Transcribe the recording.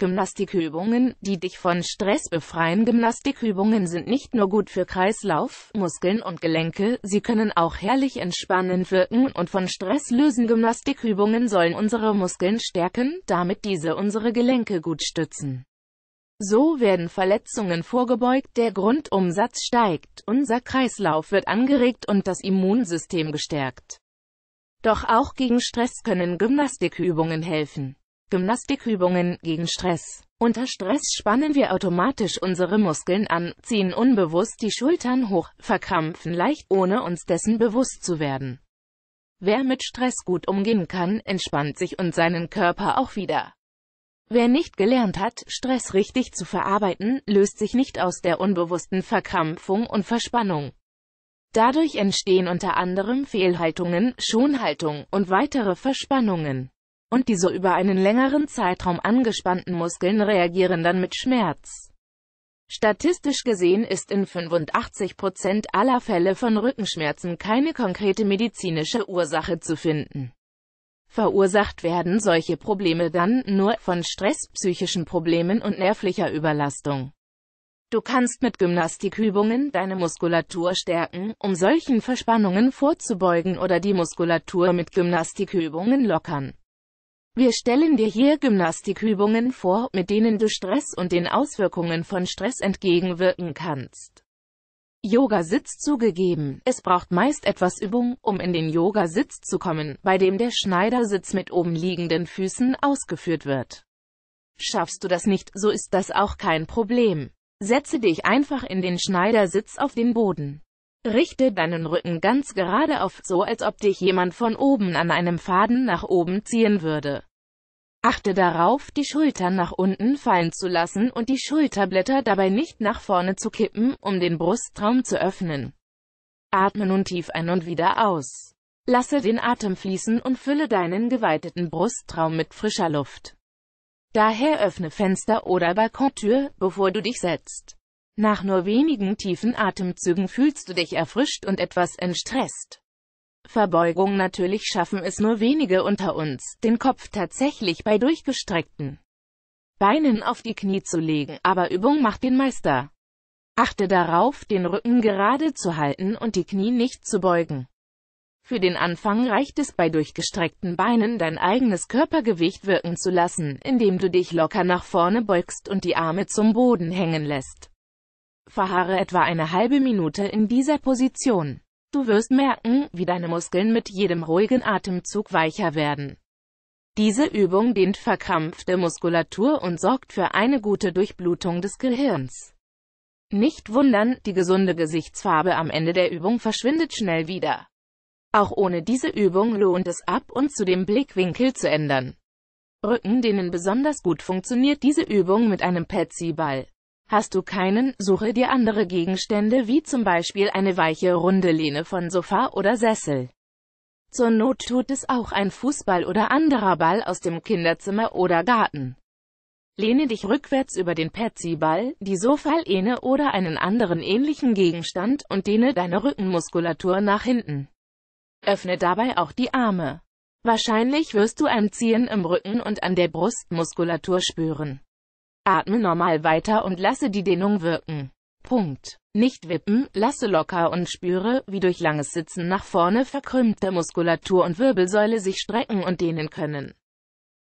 Gymnastikübungen, die dich von Stress befreien. Gymnastikübungen sind nicht nur gut für Kreislauf, Muskeln und Gelenke, sie können auch herrlich entspannend wirken und von Stress lösen. Gymnastikübungen sollen unsere Muskeln stärken, damit diese unsere Gelenke gut stützen. So werden Verletzungen vorgebeugt, der Grundumsatz steigt, unser Kreislauf wird angeregt und das Immunsystem gestärkt. Doch auch gegen Stress können Gymnastikübungen helfen. Gymnastikübungen gegen Stress. Unter Stress spannen wir automatisch unsere Muskeln an, ziehen unbewusst die Schultern hoch, verkrampfen leicht, ohne uns dessen bewusst zu werden. Wer mit Stress gut umgehen kann, entspannt sich und seinen Körper auch wieder. Wer nicht gelernt hat, Stress richtig zu verarbeiten, löst sich nicht aus der unbewussten Verkrampfung und Verspannung. Dadurch entstehen unter anderem Fehlhaltungen, Schonhaltung und weitere Verspannungen und diese über einen längeren Zeitraum angespannten Muskeln reagieren dann mit Schmerz. Statistisch gesehen ist in 85% Prozent aller Fälle von Rückenschmerzen keine konkrete medizinische Ursache zu finden. Verursacht werden solche Probleme dann nur von Stress, psychischen Problemen und nervlicher Überlastung. Du kannst mit Gymnastikübungen deine Muskulatur stärken, um solchen Verspannungen vorzubeugen oder die Muskulatur mit Gymnastikübungen lockern. Wir stellen dir hier Gymnastikübungen vor, mit denen du Stress und den Auswirkungen von Stress entgegenwirken kannst. Yoga-Sitz zugegeben. Es braucht meist etwas Übung, um in den Yoga-Sitz zu kommen, bei dem der Schneidersitz mit oben liegenden Füßen ausgeführt wird. Schaffst du das nicht, so ist das auch kein Problem. Setze dich einfach in den Schneidersitz auf den Boden. Richte deinen Rücken ganz gerade auf, so als ob dich jemand von oben an einem Faden nach oben ziehen würde. Achte darauf, die Schultern nach unten fallen zu lassen und die Schulterblätter dabei nicht nach vorne zu kippen, um den Brustraum zu öffnen. Atme nun tief ein und wieder aus. Lasse den Atem fließen und fülle deinen geweiteten Brustraum mit frischer Luft. Daher öffne Fenster oder Balkontür, bevor du dich setzt. Nach nur wenigen tiefen Atemzügen fühlst du dich erfrischt und etwas entstresst. Verbeugung natürlich schaffen es nur wenige unter uns, den Kopf tatsächlich bei durchgestreckten Beinen auf die Knie zu legen, aber Übung macht den Meister. Achte darauf, den Rücken gerade zu halten und die Knie nicht zu beugen. Für den Anfang reicht es bei durchgestreckten Beinen dein eigenes Körpergewicht wirken zu lassen, indem du dich locker nach vorne beugst und die Arme zum Boden hängen lässt. Verharre etwa eine halbe Minute in dieser Position. Du wirst merken, wie deine Muskeln mit jedem ruhigen Atemzug weicher werden. Diese Übung dehnt verkrampfte Muskulatur und sorgt für eine gute Durchblutung des Gehirns. Nicht wundern, die gesunde Gesichtsfarbe am Ende der Übung verschwindet schnell wieder. Auch ohne diese Übung lohnt es ab und zu den Blickwinkel zu ändern. Rücken, denen besonders gut funktioniert diese Übung mit einem Petsy-Ball. Hast du keinen, suche dir andere Gegenstände wie zum Beispiel eine weiche runde Lehne von Sofa oder Sessel. Zur Not tut es auch ein Fußball oder anderer Ball aus dem Kinderzimmer oder Garten. Lehne dich rückwärts über den Petsy-Ball, die Sofalehne oder einen anderen ähnlichen Gegenstand und dehne deine Rückenmuskulatur nach hinten. Öffne dabei auch die Arme. Wahrscheinlich wirst du ein Ziehen im Rücken und an der Brustmuskulatur spüren. Atme normal weiter und lasse die Dehnung wirken. Punkt. Nicht wippen, lasse locker und spüre, wie durch langes Sitzen nach vorne verkrümmte Muskulatur und Wirbelsäule sich strecken und dehnen können.